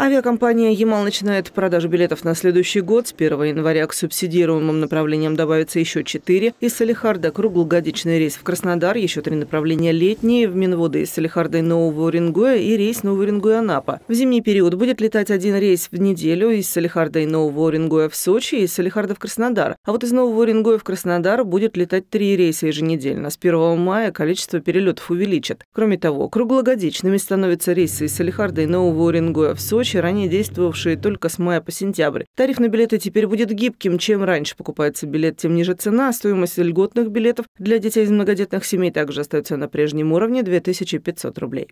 Авиакомпания «Ямал» начинает продажу билетов на следующий год. С 1 января к субсидируемым направлениям добавится еще четыре. Из Салихарда круглогодичный рейс в Краснодар, еще три направления летние, в Минводы из Салихарда и Нового Уренгоя и рейс Нового Уренгоя-Анапа. В зимний период будет летать один рейс в неделю из Салихарда и Нового Уренгоя в Сочи и из Салихарда в Краснодар. А вот из Нового Уренгоя в Краснодар будет летать три рейса еженедельно. С 1 мая количество перелетов увеличит. Кроме того, круглогодичными становятся рейсы из Салихарда и Нового Уренгоя в Сочи случае ранее действовавшие только с мая по сентябрь. Тариф на билеты теперь будет гибким. Чем раньше покупается билет, тем ниже цена. Стоимость льготных билетов для детей из многодетных семей также остается на прежнем уровне – 2500 рублей.